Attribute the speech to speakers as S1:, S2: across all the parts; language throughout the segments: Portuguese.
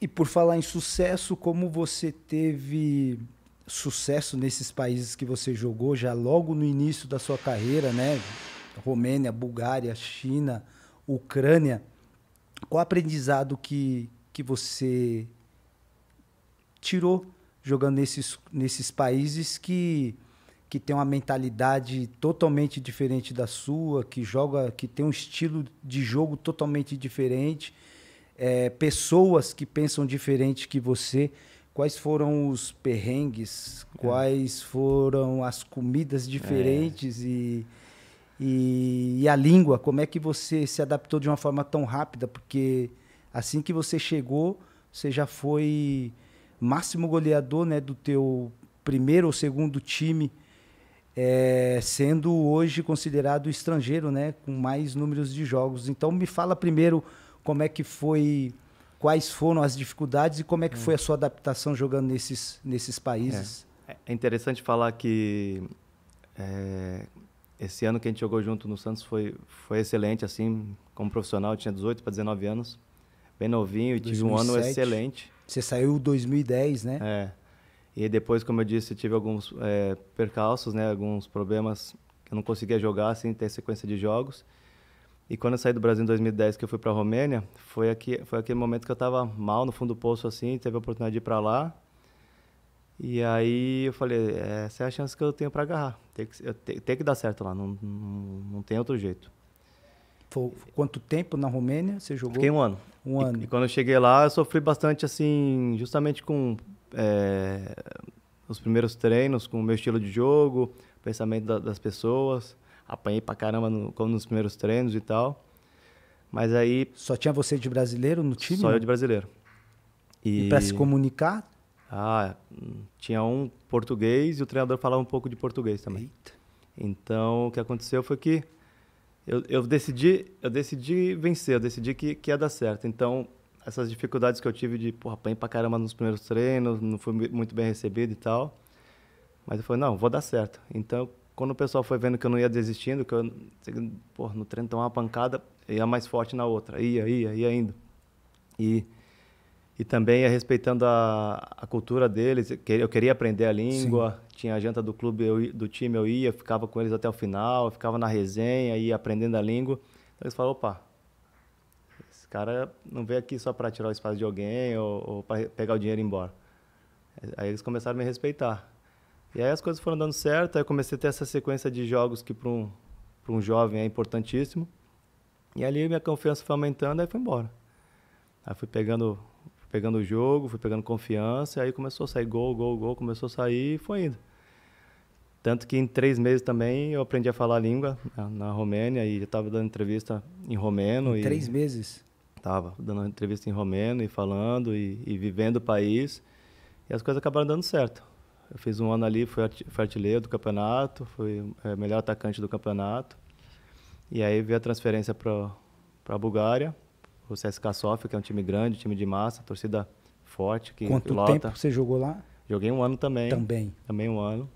S1: E por falar em sucesso, como você teve sucesso nesses países que você jogou já logo no início da sua carreira, né? Romênia, Bulgária, China, Ucrânia. Qual aprendizado que, que você tirou jogando nesses, nesses países que, que tem uma mentalidade totalmente diferente da sua, que joga, que tem um estilo de jogo totalmente diferente é, pessoas que pensam diferente que você, quais foram os perrengues, é. quais foram as comidas é. diferentes é. e, e, e, a língua, como é que você se adaptou de uma forma tão rápida? Porque assim que você chegou, você já foi máximo goleador né, do teu primeiro ou segundo time, é, sendo hoje considerado estrangeiro, né, com mais números de jogos. Então me fala primeiro como é que foi, quais foram as dificuldades e como é que foi a sua adaptação jogando nesses, nesses países?
S2: É, é interessante falar que é, esse ano que a gente jogou junto no Santos foi, foi excelente, assim, como profissional, eu tinha 18 para 19 anos, bem novinho e 2007. tive um ano excelente.
S1: Você saiu em 2010, né?
S2: É. E depois, como eu disse, eu tive alguns é, percalços, né? Alguns problemas que eu não conseguia jogar, assim, ter sequência de jogos. E quando eu saí do Brasil em 2010, que eu fui para a Romênia, foi, aqui, foi aquele momento que eu estava mal no fundo do poço, assim, teve a oportunidade de ir para lá. E aí eu falei, essa é a
S1: chance que eu tenho para agarrar.
S2: Tem que, te, tem que dar certo lá, não, não, não tem outro jeito.
S1: Foi, quanto tempo na Romênia você jogou? Fiquei um ano.
S2: Um e, ano. E, quando eu cheguei lá, eu sofri bastante, assim, justamente com é, os primeiros treinos, com o meu estilo de jogo, pensamento da, das pessoas apanhei pra caramba no, nos primeiros treinos e tal. Mas aí. Só tinha você de brasileiro no time? Só eu né? de brasileiro.
S1: E, e para se comunicar?
S2: Ah, hum, tinha um português e o treinador falava um pouco de português também. Eita. Então, o que aconteceu foi que eu, eu decidi, eu decidi vencer, eu decidi que, que ia dar certo. Então, essas dificuldades que eu tive de, porra, apanhei pra caramba nos primeiros treinos, não fui muito bem recebido e tal. Mas eu falei, não, vou dar certo. Então, eu quando o pessoal foi vendo que eu não ia desistindo, que eu, pô, no treino tomava uma pancada, ia mais forte na outra. Ia, ia, ia indo. E, e também ia respeitando a, a cultura deles. Eu queria aprender a língua. Sim. Tinha a janta do clube, eu, do time, eu ia, ficava com eles até o final, ficava na resenha, ia aprendendo a língua. Então eles falaram, opa, esse cara não veio aqui só para tirar o espaço de alguém ou, ou para pegar o dinheiro e ir embora. Aí eles começaram a me respeitar. E aí as coisas foram dando certo, aí eu comecei a ter essa sequência de jogos que para um, um jovem é importantíssimo. E ali minha confiança foi aumentando, aí foi embora. Aí fui pegando, fui pegando o jogo, fui pegando confiança, aí começou a sair gol, gol, gol, começou a sair e foi indo. Tanto que em três meses também eu aprendi a falar a língua na, na Romênia e já estava dando entrevista em romeno. Em e três meses? Estava dando entrevista em romeno e falando e, e vivendo o país. E as coisas acabaram dando certo. Eu fiz um ano ali, fui, artilheiro do campeonato, fui é, melhor atacante do campeonato. E aí veio a transferência para a Bulgária, o CSKA Sofia, que é um time grande, time de massa, torcida forte. Que Quanto pilota. tempo
S1: você jogou lá?
S2: Joguei um ano também. Também. Também um ano.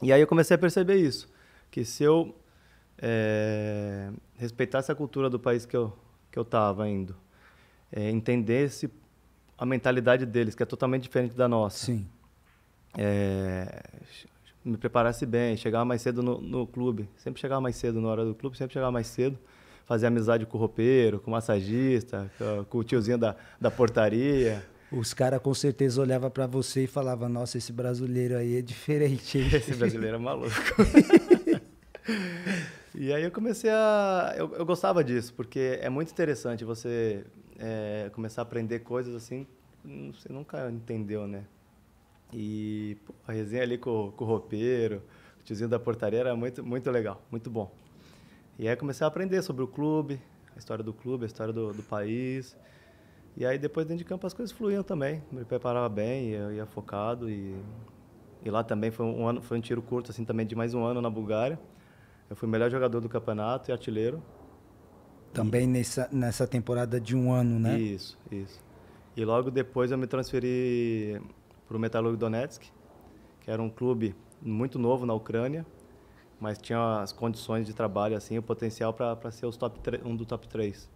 S2: E aí eu comecei a perceber isso, que se eu é, respeitasse a cultura do país que eu que eu estava indo, é, entendesse a mentalidade deles, que é totalmente diferente da nossa. Sim é, me preparasse bem, chegava mais cedo no, no, clube, sempre chegava mais cedo na hora do clube, sempre chegava mais cedo, fazia amizade com o roupeiro, com o massagista, com, o tiozinho da, da portaria.
S1: Os caras com certeza olhavam para você e falavam, nossa, esse brasileiro aí é diferente. Esse brasileiro
S2: é maluco. e aí eu comecei a... Eu, eu, gostava disso, porque é muito interessante você é, começar a aprender coisas assim, você nunca entendeu, né? E pô, a resenha ali com, com o roupeiro, o tiozinho da portaria era muito, muito legal, muito bom. E aí comecei a aprender sobre o clube, a história do clube, a história do, do país. E aí depois dentro de campo as coisas fluíam também. Me preparava bem, ia, ia focado e e lá também foi um ano, foi um tiro curto assim também de mais um ano na Bulgária. Eu fui o melhor jogador do campeonato e artilheiro.
S1: Também e... nessa nessa temporada de um ano, né?
S2: Isso, isso. E logo depois eu me transferi para o Metalurg Donetsk, que era um clube muito novo na Ucrânia, mas tinha as condições de trabalho, assim, o potencial para ser os top um do top 3.